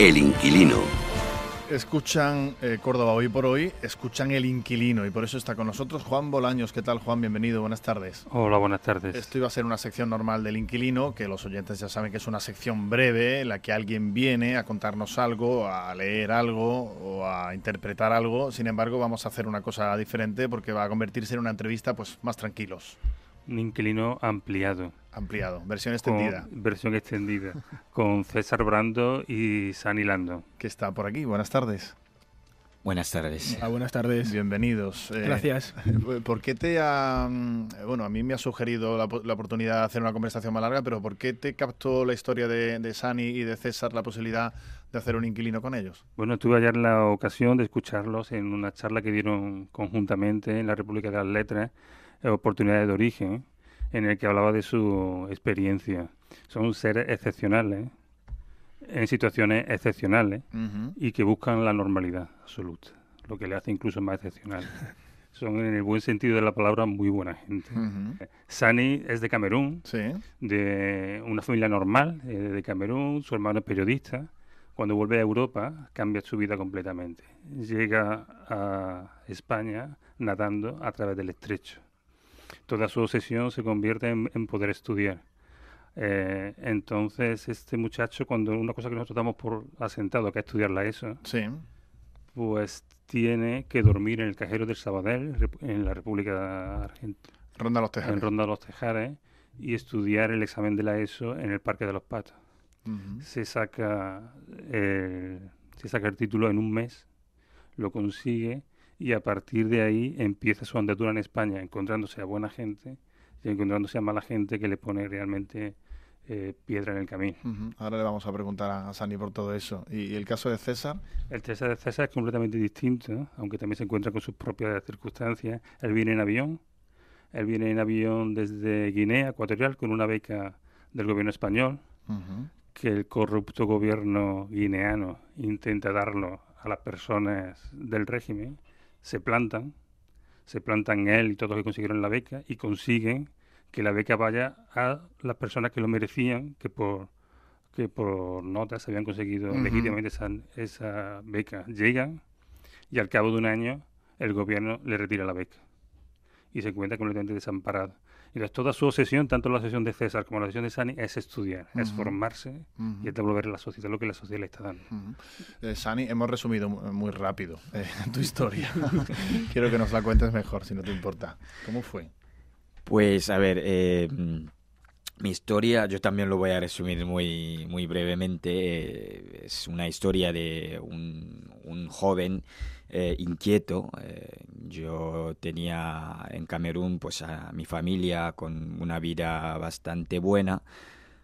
El inquilino. Escuchan eh, Córdoba hoy por hoy, escuchan El inquilino y por eso está con nosotros Juan Bolaños. ¿Qué tal Juan? Bienvenido, buenas tardes. Hola, buenas tardes. Esto iba a ser una sección normal del inquilino, que los oyentes ya saben que es una sección breve, en la que alguien viene a contarnos algo, a leer algo o a interpretar algo. Sin embargo, vamos a hacer una cosa diferente porque va a convertirse en una entrevista pues más tranquilos. Un inquilino ampliado. Ampliado, versión extendida. versión extendida, con César Brando y Sani Lando. Que está por aquí, buenas tardes. Buenas tardes. buenas tardes. Bienvenidos. Eh, Gracias. ¿Por qué te ha... Mm, bueno, a mí me ha sugerido la, oportunidad de hacer una conversación más larga, pero ¿por qué te captó la historia de, de, Sani y de César la posibilidad de hacer un inquilino con ellos? Bueno, tuve ayer la ocasión de escucharlos en una charla que dieron conjuntamente en la República de las Letras, eh, Oportunidades de Origen, en el que hablaba de su experiencia. Son seres excepcionales, ¿eh? en situaciones excepcionales, y que buscan la normalidad absoluta, lo que le hace incluso más excepcional. Son, en el buen sentido de la palabra, muy buena gente. Sani es de Camerún, de una familia normal eh, de Camerún, su hermano es periodista. Cuando vuelve a Europa, cambia su vida completamente. Llega a España nadando a través del estrecho toda su obsesión se convierte en, poder estudiar. Eh, entonces, este muchacho, cuando una cosa que nosotros damos por asentado, que es estudiar la ESO, sí. pues tiene que dormir en el cajero del Sabadell, en la República Argentina. Ronda los Tejares. En Ronda los Tejares, y estudiar el examen de la ESO en el Parque de los Patos. se, saca se saca el título en un mes, lo consigue y a partir de ahí empieza su andadura en España, encontrándose a buena gente y encontrándose a mala gente que le pone realmente eh, piedra en el camino. Ahora le vamos a preguntar a, Sani por todo eso. ¿Y, el caso de César? El caso de César es completamente distinto, aunque también se encuentra con sus propias circunstancias. Él viene en avión, él viene en avión desde Guinea Ecuatorial con una beca del gobierno español, que el corrupto gobierno guineano intenta darlo a las personas del régimen se plantan, se plantan él y todos los que consiguieron la beca y consiguen que la beca vaya a las personas que lo merecían, que por que por notas habían conseguido legítimamente esa, esa beca. Llegan y al cabo de un año el gobierno le retira la beca y se encuentra completamente desamparado. Y toda su obsesión, tanto la obsesión de César como la obsesión de Sani, es estudiar, es formarse y es devolver a la sociedad lo que la sociedad le está dando. Eh, Sani, hemos resumido eh, muy rápido eh, tu historia. Quiero que nos la cuentes mejor, si no te importa. ¿Cómo fue? Pues, a ver, mi historia, yo también lo voy a resumir muy, muy brevemente, eh, es una historia de un, joven eh, inquieto. Eh, yo tenía en Camerún pues, a mi familia con una vida bastante buena,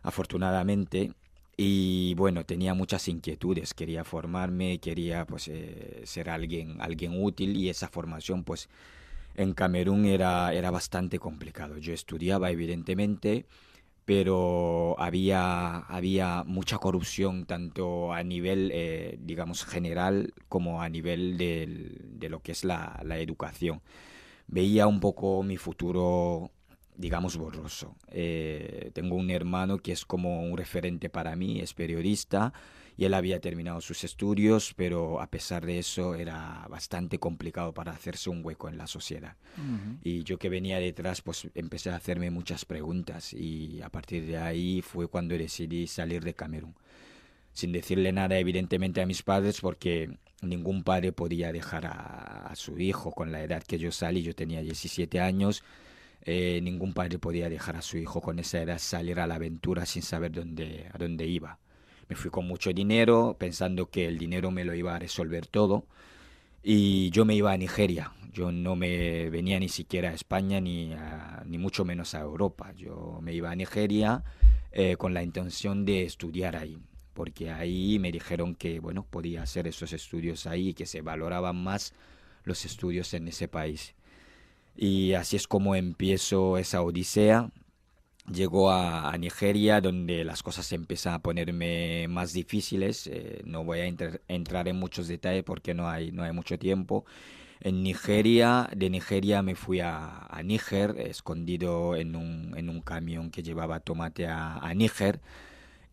afortunadamente, y bueno, tenía muchas inquietudes, quería formarme, quería pues, ser alguien, alguien útil y esa formación pues en Camerún era, era bastante complicado. Yo estudiaba evidentemente, pero había, mucha corrupción tanto a nivel, eh, digamos, general como a nivel de, lo que es la, educación. Veía un poco mi futuro, digamos, borroso. Eh, tengo un hermano que es como un referente para mí, es periodista, y él había terminado sus estudios, pero a pesar de eso era bastante complicado para hacerse un hueco en la sociedad. Y yo que venía detrás, pues empecé a hacerme muchas preguntas y a partir de ahí fue cuando decidí salir de Camerún. Sin decirle nada, evidentemente, a mis padres, porque ningún padre podía dejar a, su hijo con la edad que yo salí. Yo tenía 17 años. Eh, ningún padre podía dejar a su hijo con esa edad salir a la aventura sin saber dónde, a dónde iba. Me fui con mucho dinero pensando que el dinero me lo iba a resolver todo. Y yo me iba a Nigeria. Yo no me venía ni siquiera a España ni, mucho menos a Europa. Yo me iba a Nigeria eh, con la intención de estudiar ahí. Porque ahí me dijeron que bueno, podía hacer esos estudios ahí, que se valoraban más los estudios en ese país. Y así es como empiezo esa odisea Llegó a, Nigeria, donde las cosas empiezan a ponerme más difíciles. Eh, no voy a entrar en muchos detalles porque no hay, no hay mucho tiempo. En Nigeria, de Nigeria me fui a, Níger, escondido en un, en un, camión que llevaba tomate a, a Níger.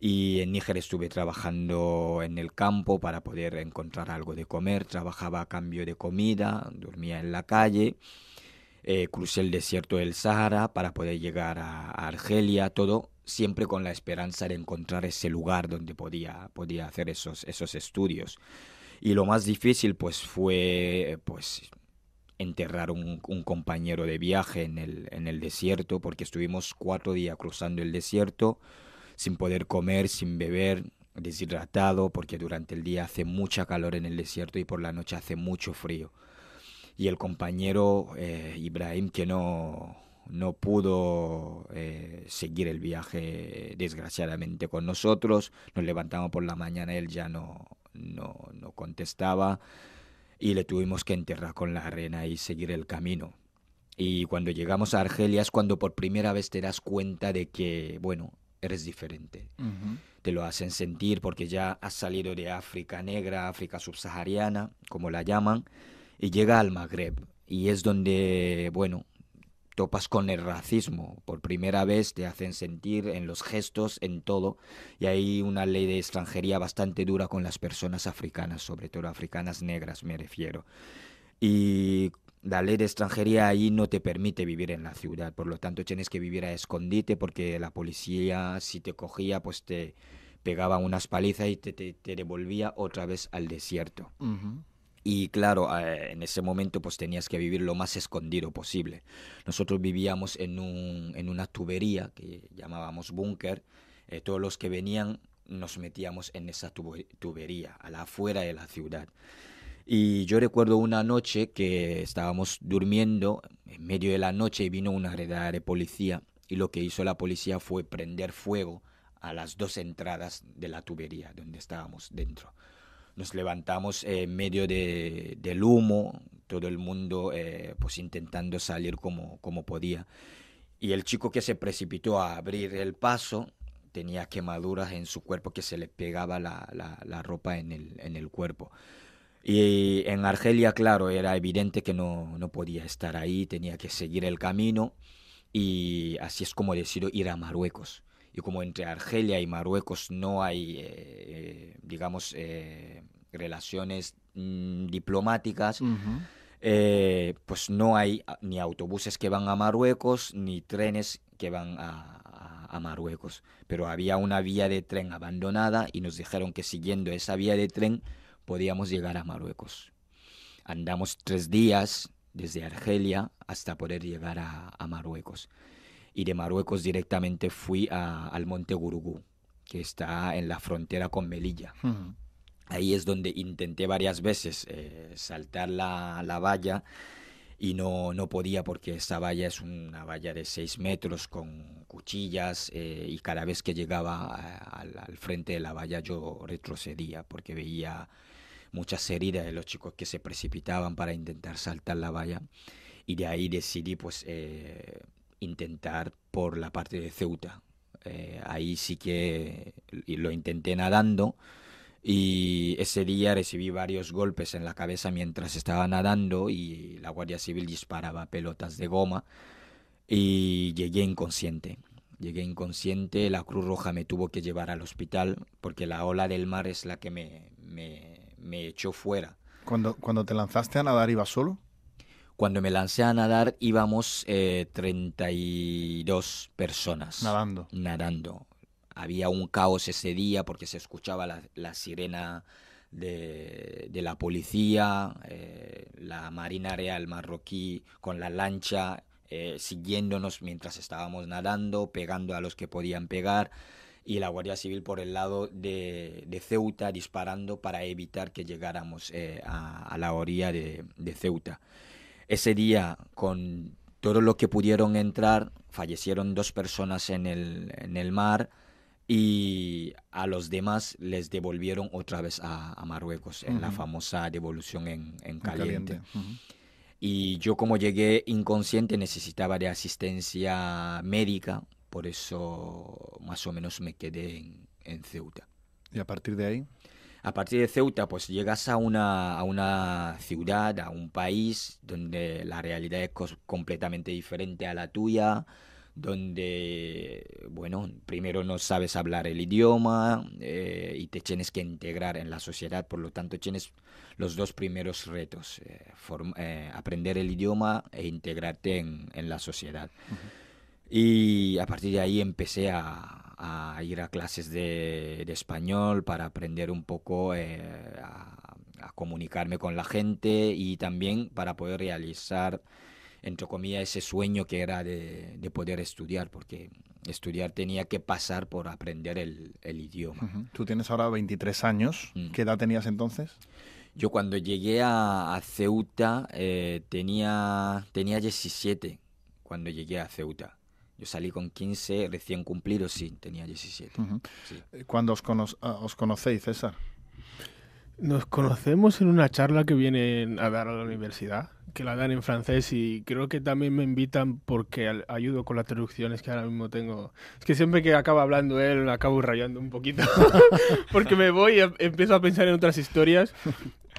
Y en Níger estuve trabajando en el campo para poder encontrar algo de comer. Trabajaba a cambio de comida, dormía en la calle eh, crucé el desierto del Sahara para poder llegar a, Argelia, todo siempre con la esperanza de encontrar ese lugar donde podía, podía hacer esos, esos estudios. Y lo más difícil pues fue pues enterrar un, un compañero de viaje en el, en el desierto, porque estuvimos cuatro días cruzando el desierto sin poder comer, sin beber, deshidratado, porque durante el día hace mucha calor en el desierto y por la noche hace mucho frío y el compañero eh, Ibrahim que no, no pudo eh, seguir el viaje desgraciadamente con nosotros. Nos levantamos por la mañana, él ya no, no, no contestaba y le tuvimos que enterrar con la arena y seguir el camino. Y cuando llegamos a Argelia es cuando por primera vez te das cuenta de que, bueno, eres diferente. Te lo hacen sentir porque ya has salido de África negra, África subsahariana, como la llaman y llega al Magreb y es donde, bueno, topas con el racismo. Por primera vez te hacen sentir en los gestos, en todo. Y hay una ley de extranjería bastante dura con las personas africanas, sobre todo africanas negras me refiero. Y la ley de extranjería ahí no te permite vivir en la ciudad, por lo tanto tienes que vivir a escondite porque la policía si te cogía pues te pegaba unas palizas y te, te, devolvía otra vez al desierto. Y claro, eh, en ese momento pues tenías que vivir lo más escondido posible. Nosotros vivíamos en, una tubería que llamábamos búnker. Eh, todos los que venían nos metíamos en esa tubería, a la afuera de la ciudad. Y yo recuerdo una noche que estábamos durmiendo, en medio de la noche vino una redada de policía y lo que hizo la policía fue prender fuego a las dos entradas de la tubería donde estábamos dentro nos levantamos en medio de, del humo, todo el mundo eh, pues intentando salir como, podía. Y el chico que se precipitó a abrir el paso tenía quemaduras en su cuerpo que se le pegaba la, ropa en el, cuerpo. Y en Argelia, claro, era evidente que no, podía estar ahí, tenía que seguir el camino y así es como decidió ir a Marruecos y como entre Argelia y Marruecos no hay, eh, eh, digamos, eh, relaciones mm, diplomáticas, pues no hay ah, ni autobuses que van a Marruecos ni trenes que van a, Marruecos. Pero había una vía de tren abandonada y nos dijeron que siguiendo esa vía de tren podíamos llegar a Marruecos. Andamos tres días desde Argelia hasta poder llegar a Marruecos y de Marruecos directamente fui a, al monte Gurugú, que está en la frontera con Melilla. Ahí es donde intenté varias veces eh, saltar la, valla y no, no, podía porque esta valla es una valla de 6 metros con cuchillas eh, y cada vez que llegaba al frente de la valla yo retrocedía porque veía muchas heridas de los chicos que se precipitaban para intentar saltar la valla y de ahí decidí pues eh, intentar por la parte de Ceuta. Eh, ahí sí que lo intenté nadando y ese día recibí varios golpes en la cabeza mientras estaba nadando y la Guardia Civil disparaba pelotas de goma y llegué inconsciente. Llegué inconsciente, la Cruz Roja me tuvo que llevar al hospital porque la ola del mar es la que me, me, echó fuera. Cuando, cuando te lanzaste a nadar ibas solo? Cuando me lancé a nadar íbamos 32 eh, personas. Nadando. Había un caos ese día porque se escuchaba la, sirena de, la policía, eh, la Marina Real marroquí con la lancha eh, siguiéndonos mientras estábamos nadando, pegando a los que podían pegar y la Guardia Civil por el lado de, Ceuta disparando para evitar que llegáramos a, la orilla de Ceuta. Ese día, con todo lo que pudieron entrar, fallecieron dos personas en el, mar y a los demás les devolvieron otra vez a, Marruecos en la famosa devolución en, en caliente. Y yo como llegué inconsciente necesitaba de asistencia médica, por eso más o menos me quedé en Ceuta. ¿Y a partir de ahí? A partir de Ceuta, pues llegas a una, ciudad, a un país donde la realidad es completamente diferente a la tuya, donde, bueno, primero no sabes hablar el idioma eh, y te tienes que integrar en la sociedad, por lo tanto tienes los dos primeros retos, eh, eh, aprender el idioma e integrarte en, la sociedad. Y a partir de ahí empecé a, ir a clases de, español para aprender un poco eh, a, comunicarme con la gente y también para poder realizar, entre comillas, ese sueño que era de, poder estudiar, porque estudiar tenía que pasar por aprender el, idioma. Tú tienes ahora 23 años. Mm. ¿Qué edad tenías entonces? Yo cuando llegué a, Ceuta eh, tenía, tenía 17 cuando llegué a Ceuta. Yo salí con 15, recién cumplido, sí, tenía 17. Eh, ¿Cuándo os, ah, os conocéis, César? Nos conocemos en una charla que vienen a dar a la universidad, que la dan en francés y creo que también me invitan porque ayudo con las traducciones que ahora mismo tengo. Es que siempre que acaba hablando él, acabo rayando un poquito, porque me voy y em-, empiezo a pensar en otras historias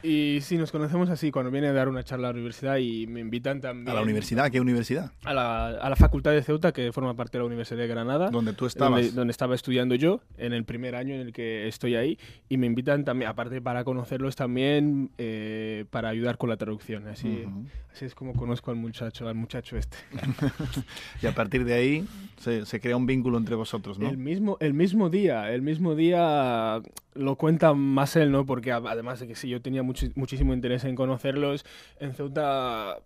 y sí, nos conocemos así cuando viene a dar una charla a la universidad y me invitan también. ¿A la universidad? ¿A qué universidad? A la, a la Facultad de Ceuta, que forma parte de la Universidad de Granada. Donde tú estabas. Donde, estaba estudiando yo, en el primer año en el que estoy ahí. Y me invitan también, aparte para conocerlos también, eh, para ayudar con la traducción. Así, así es como conozco al muchacho, al muchacho este. y a partir de ahí se, se, crea un vínculo entre vosotros, ¿no? El mismo, el mismo día, el mismo día lo cuenta más él, ¿no? Porque además de que sí, yo tenía mucho muchísimo interés en conocerlos. En Ceuta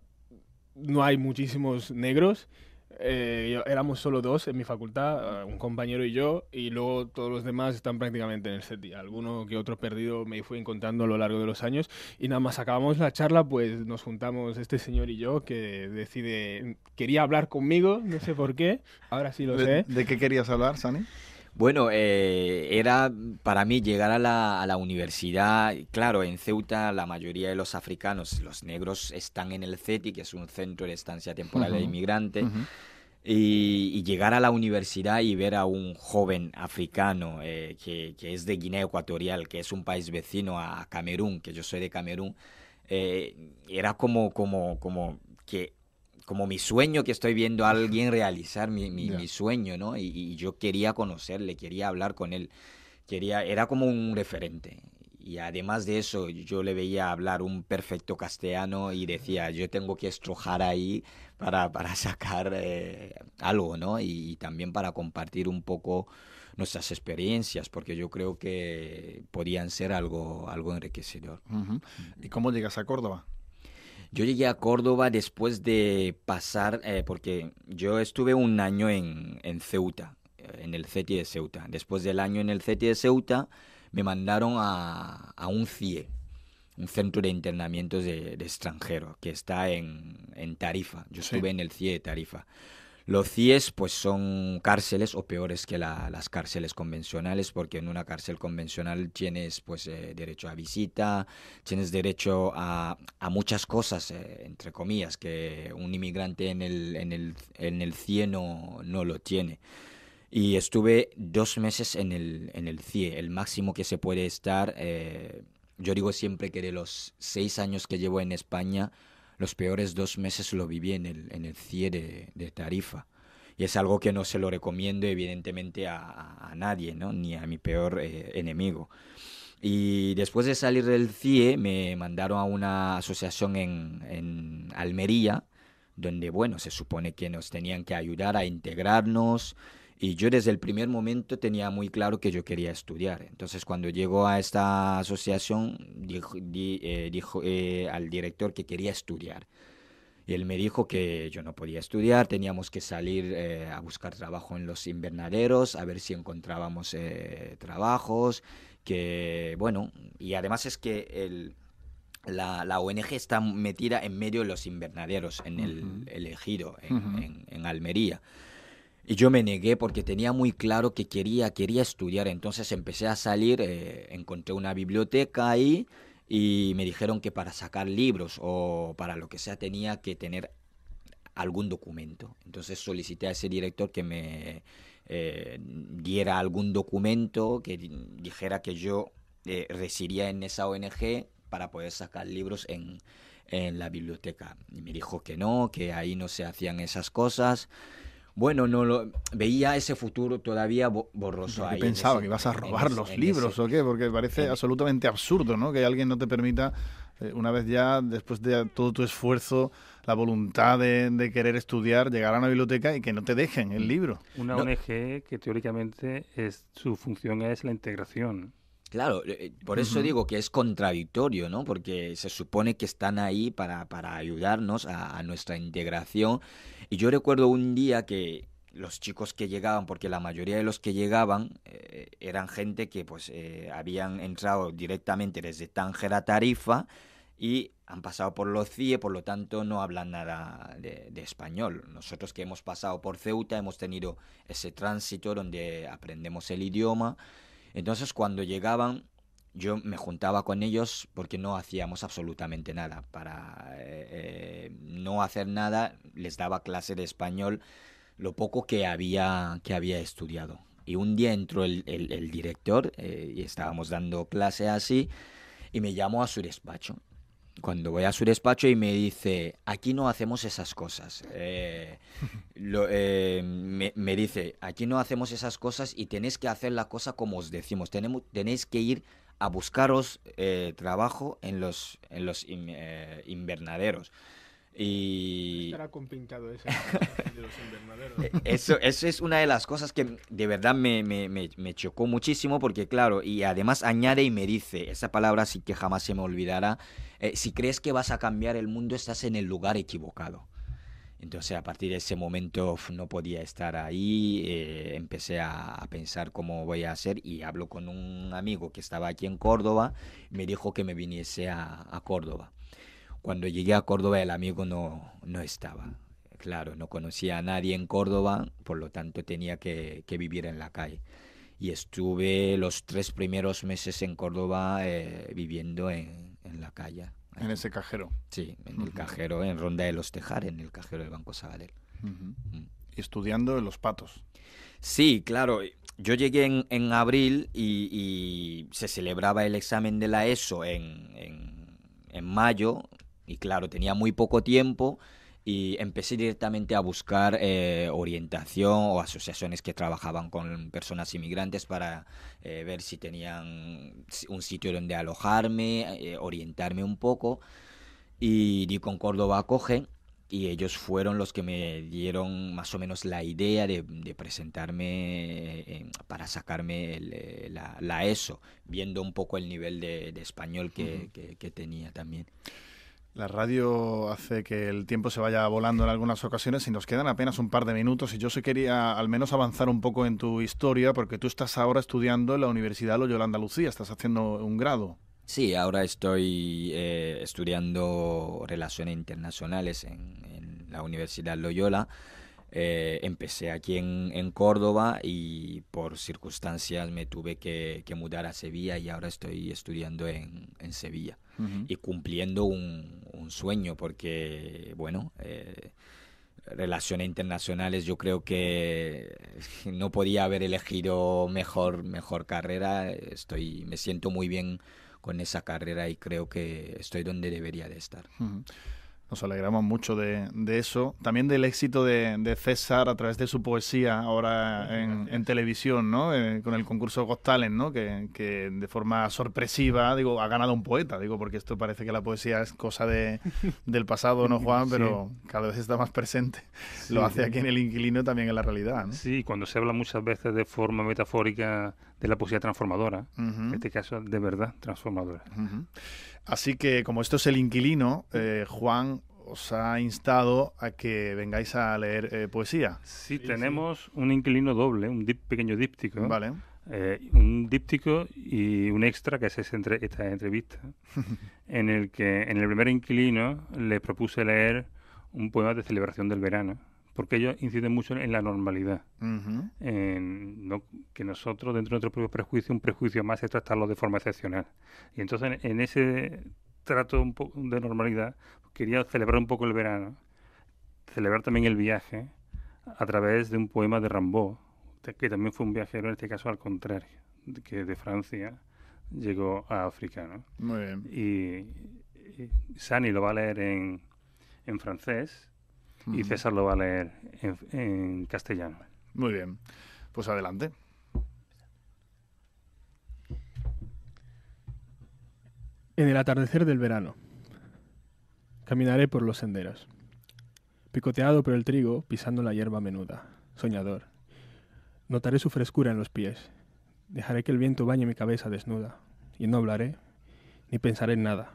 no hay muchísimos negros. Eh, éramos solo dos en mi facultad, eh, un compañero y yo, y luego todos los demás están prácticamente en el set Alguno que otro perdido me fui encontrando a lo largo de los años. Y nada más acabamos la charla, pues nos juntamos este señor y yo que decide, quería hablar conmigo, no sé por qué, ahora sí lo sé. ¿De qué querías hablar, Sani? Bueno, eh, era para mí llegar a la, universidad. Claro, en Ceuta la mayoría de los africanos, los negros, están en el CETI, que es un centro de estancia temporal de inmigrante, Y, llegar a la universidad y ver a un joven africano eh, que, es de Guinea Ecuatorial, que es un país vecino a, Camerún, que yo soy de Camerún, eh, era como, como, como que como mi sueño que estoy viendo a alguien realizar mi, sueño, ¿no? Y, yo quería conocerle, quería hablar con él, quería, era como un referente. Y además de eso, yo le veía hablar un perfecto castellano y decía, yo tengo que estrojar ahí para, para sacar eh, algo, ¿no? Y, también para compartir un poco nuestras experiencias, porque yo creo que podían ser algo, algo enriquecedor. ¿Y cómo llegas a Córdoba? Yo llegué a Córdoba después de pasar, eh, porque yo estuve un año en, Ceuta, eh, en el CETI de Ceuta. Después del año en el CETI de Ceuta, me mandaron a, a un CIE, un centro de internamientos de, extranjeros, que está en, Tarifa. Yo estuve en el CIE de Tarifa. Los CIES pues son cárceles o peores que las cárceles convencionales porque en una cárcel convencional tienes pues eh, derecho a visita, tienes derecho a, muchas cosas, eh, entre comillas, que un inmigrante en el, en CIE no, lo tiene. Y estuve dos meses en el, en el CIE, el máximo que se puede estar. Eh, yo digo siempre que de los seis años que llevo en España, los peores dos meses lo viví en el, en CIE de, Tarifa. Y es algo que no se lo recomiendo evidentemente a, nadie, ¿no? ni a mi peor eh, enemigo. Y después de salir del CIE me mandaron a una asociación en, en Almería, donde, bueno, se supone que nos tenían que ayudar a integrarnos, y yo desde el primer momento tenía muy claro que yo quería estudiar. Entonces cuando llegó a esta asociación, dijo, eh, eh, al director que quería estudiar. Y él me dijo que yo no podía estudiar, teníamos que salir eh, a buscar trabajo en los invernaderos, a ver si encontrábamos trabajos, que bueno, y además es que la, ONG está metida en medio de los invernaderos, en el, en Almería. Y yo me negué porque tenía muy claro que quería, quería estudiar. Entonces empecé a salir, eh, encontré una biblioteca ahí y me dijeron que para sacar libros o para lo que sea tenía que tener algún documento. Entonces solicité a ese director que me eh, diera algún documento que dijera que yo eh, residía en esa ONG para poder sacar libros en, en la biblioteca. Y me dijo que no, que ahí no se hacían esas cosas bueno, no lo veía ese futuro todavía borroso. Ahí, pensaba que ibas a robar los libros o qué, porque parece absolutamente absurdo, ¿no? Que alguien no te permita eh, una vez ya, después de todo tu esfuerzo, la voluntad de, querer estudiar, llegar a una biblioteca y que no te dejen el libro. Una ONG que teóricamente es, su función es la integración Claro, eh, eh, por eso digo que es contradictorio, ¿no? Porque se supone que están ahí para, para ayudarnos a, nuestra integración. Y yo recuerdo un día que los chicos que llegaban, porque la mayoría de los que llegaban eh, eran gente que pues habían entrado directamente desde Tánger a Tarifa y han pasado por los CIE, por lo tanto no hablan nada de, español. Nosotros que hemos pasado por Ceuta hemos tenido ese tránsito donde aprendemos el idioma entonces cuando llegaban yo me juntaba con ellos porque no hacíamos absolutamente nada. Para eh, eh, no hacer nada les daba clase de español lo poco que había, que había estudiado. Y un día entró el, director eh, y estábamos dando clase así y me llamó a su despacho. Cuando voy a su despacho y me dice, aquí no hacemos esas cosas. lo, eh, me, dice, aquí no hacemos esas cosas y tenéis que hacer la cosa como os decimos, tenéis que ir a buscaros eh, trabajo en los, en los eh, invernaderos. Y... Estará de los invernaderos. Eso, eso es una de las cosas que de verdad me, me, chocó muchísimo porque claro, y además añade y me dice, esa palabra sí que jamás se me olvidará, si crees que vas a cambiar el mundo estás en el lugar equivocado. Entonces a partir de ese momento no podía estar ahí, eh, empecé a, pensar cómo voy a hacer y hablo con un amigo que estaba aquí en Córdoba, me dijo que me viniese a, Córdoba. Cuando llegué a Córdoba el amigo no, no estaba, claro, no conocía a nadie en Córdoba, por lo tanto tenía que, vivir en la calle. Y estuve los tres primeros meses en Córdoba eh, viviendo en, la calle. En ese cajero. Sí, en el cajero, en Ronda de los Tejar, en el cajero del Banco Sabadell. Mm. Estudiando en Los Patos. Sí, claro. Yo llegué en, en abril y, se celebraba el examen de la ESO en, en, en mayo y claro, tenía muy poco tiempo y empecé directamente a buscar eh, orientación o asociaciones que trabajaban con personas inmigrantes para eh, ver si tenían un sitio donde alojarme, eh, orientarme un poco. Y di con Córdoba Acoge y ellos fueron los que me dieron más o menos la idea de, presentarme para sacarme la, ESO, viendo un poco el nivel de, español que tenía también. La radio hace que el tiempo se vaya volando en algunas ocasiones y nos quedan apenas un par de minutos y yo sí quería al menos avanzar un poco en tu historia porque tú estás ahora estudiando en la Universidad Loyola Andalucía, estás haciendo un grado. Sí, ahora estoy eh, estudiando Relaciones Internacionales en, la Universidad Loyola. Eh, empecé aquí en, Córdoba y por circunstancias me tuve que, mudar a Sevilla y ahora estoy estudiando en, Sevilla y cumpliendo un, sueño porque, bueno, eh, relaciones internacionales yo creo que no podía haber elegido mejor, mejor carrera. Estoy, me siento muy bien con esa carrera y creo que estoy donde debería de estar nos alegramos mucho de, eso. También del éxito de, César a través de su poesía ahora en, televisión, ¿no? Eh, con el concurso Got ¿no? Que, de forma sorpresiva, digo, ha ganado un poeta, digo, porque esto parece que la poesía es cosa de, del pasado, ¿no, Juan? Pero cada vez está más presente. Lo hace aquí en el inquilino también en la realidad, ¿no? Sí, cuando se habla muchas veces de forma metafórica de la poesía transformadora, en este caso de verdad transformadora. Así que como esto es el inquilino, eh, Juan os ha instado a que vengáis a leer eh, poesía. Sí, tenemos un inquilino doble, un pequeño díptico. Vale. Eh, un díptico y un extra, que es entre, esta entrevista, en el que en el primer inquilino le propuse leer un poema de celebración del verano porque ellos inciden mucho en la normalidad. que nosotros, dentro de nuestro propio prejuicio, un prejuicio más es tratarlo de forma excepcional. Y entonces, en, ese trato un de normalidad, quería celebrar un poco el verano, celebrar también el viaje a través de un poema de Rambaud, que también fue un viajero, en este caso al contrario, que de Francia llegó a África. ¿no? Muy bien. Y, Sani lo va a leer en, en francés y César lo va a leer en, en castellano. Muy bien, pues adelante. En el atardecer del verano, caminaré por los senderos, picoteado por el trigo, pisando la hierba menuda, soñador. Notaré su frescura en los pies, dejaré que el viento bañe mi cabeza desnuda, y no hablaré, ni pensaré en nada,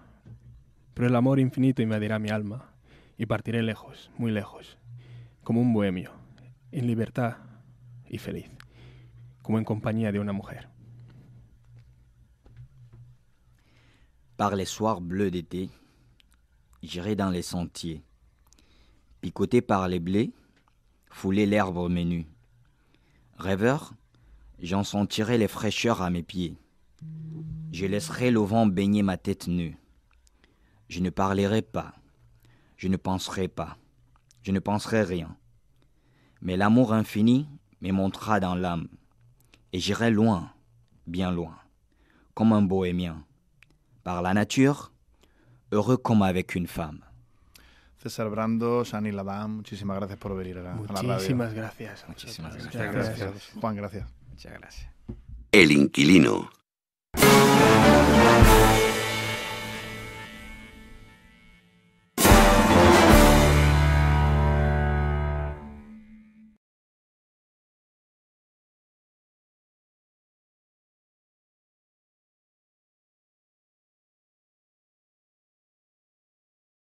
pero el amor infinito invadirá mi alma, y partiré lejos, muy lejos, como un bohemio, en libertad y feliz, como en compañía de una mujer. Par les soirs bleus d'été, j'irai dans les sentiers, picoté par les blés, fouler l'herbe menue. Rêveur, j'en sentirai les fraîcheurs à mes pieds. Je laisserai le vent baigner ma tête nue. Je ne parlerai pas je ne penserai pas, je ne penserai rien. Mais l'amour infini me montera dans l'âme, et j'irai loin, bien loin, comme un bohémien, par la nature, heureux comme avec une femme. César Brando, Shani Ladam, muchísimas gracias por venir a, muchísimas la radio. Gracias muchísimas gracias. Muchas gracias. Juan, gracias. Muchas gracias. El inquilino.